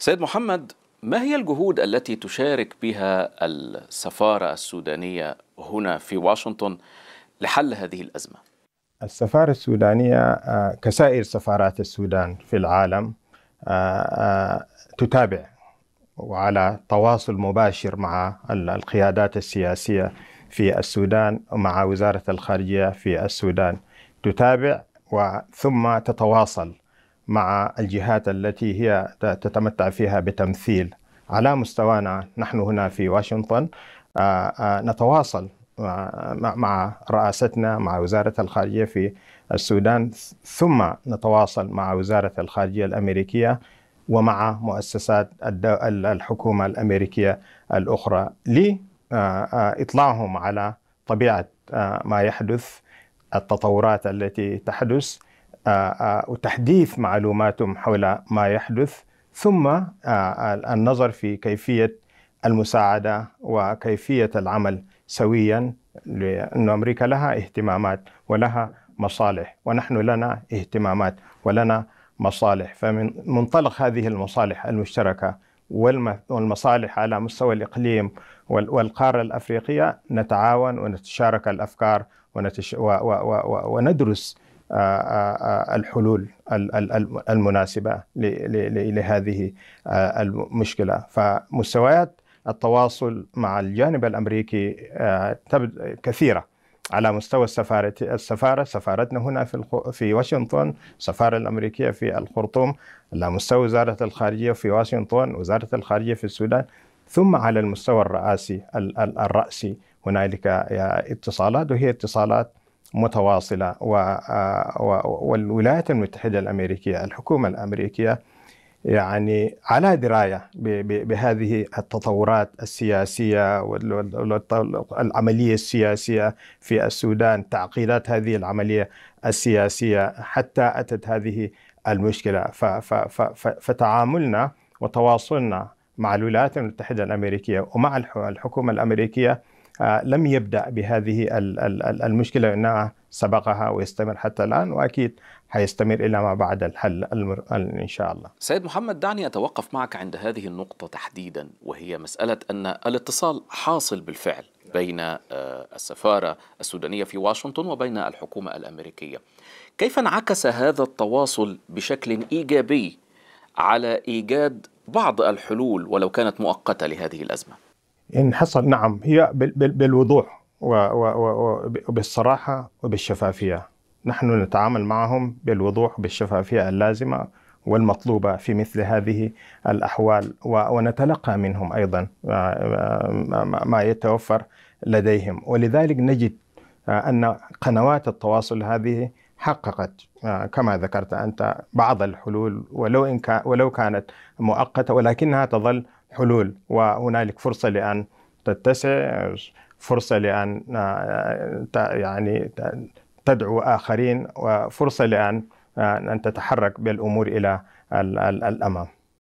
سيد محمد ما هي الجهود التي تشارك بها السفارة السودانية هنا في واشنطن لحل هذه الأزمة؟ السفارة السودانية آه، كسائر سفارات السودان في العالم آه، آه، تتابع وعلى تواصل مباشر مع القيادات السياسية في السودان ومع وزارة الخارجية في السودان تتابع وثم تتواصل مع الجهات التي هي تتمتع فيها بتمثيل على مستوانا نحن هنا في واشنطن نتواصل مع رئاستنا مع وزارة الخارجية في السودان ثم نتواصل مع وزارة الخارجية الأمريكية ومع مؤسسات الحكومة الأمريكية الأخرى لإطلاعهم على طبيعة ما يحدث التطورات التي تحدث وتحديث آه، آه، معلوماتهم حول ما يحدث ثم آه، النظر في كيفية المساعدة وكيفية العمل سويا لأن أمريكا لها اهتمامات ولها مصالح ونحن لنا اهتمامات ولنا مصالح فمن منطلق هذه المصالح المشتركة والمصالح على مستوى الإقليم والقارة الأفريقية نتعاون ونتشارك الأفكار ونتش... و... و... و... وندرس الحلول المناسبة لهذه المشكلة فمستويات التواصل مع الجانب الأمريكي آه، كثيرة على مستوى السفارة السفارة سفارتنا هنا في في واشنطن السفارة الأمريكية في الخرطوم على مستوى وزارة الخارجية في واشنطن وزارة الخارجية في السودان ثم على المستوى الرئاسي الرأسي هنالك آه، اتصالات وهي اتصالات متواصلة آه، والولايات المتحدة الأمريكية الحكومة الأمريكية يعني على دراية بهذه التطورات السياسية والعملية السياسية في السودان تعقيدات هذه العملية السياسية حتى أتت هذه المشكلة فتعاملنا وتواصلنا مع الولايات المتحدة الأمريكية ومع الحكومة الأمريكية لم يبدأ بهذه المشكلة إنها سبقها ويستمر حتى الآن وأكيد حيستمر إلى ما بعد الحل المر... إن شاء الله سيد محمد دعني أتوقف معك عند هذه النقطة تحديدا وهي مسألة أن الاتصال حاصل بالفعل بين آه، السفارة السودانية في واشنطن وبين الحكومة الأمريكية كيف انعكس هذا التواصل بشكل إيجابي على إيجاد بعض الحلول ولو كانت مؤقتة لهذه الأزمة؟ إن حصل نعم هي بالوضوح وبالصراحة وبالشفافية نحن نتعامل معهم بالوضوح بالشفافية اللازمة والمطلوبة في مثل هذه الأحوال ونتلقى منهم أيضا آه، آه، ما يتوفر لديهم ولذلك نجد آه، أن قنوات التواصل هذه حققت كما ذكرت أنت بعض الحلول ولو إن ولو كانت مؤقتة ولكنها تظل حلول وهنالك فرصة لأن تتسع فرصة لأن آه، يعني تدعو آخرين وفرصة لأن آه، أن تتحرك بالأمور إلى الأمام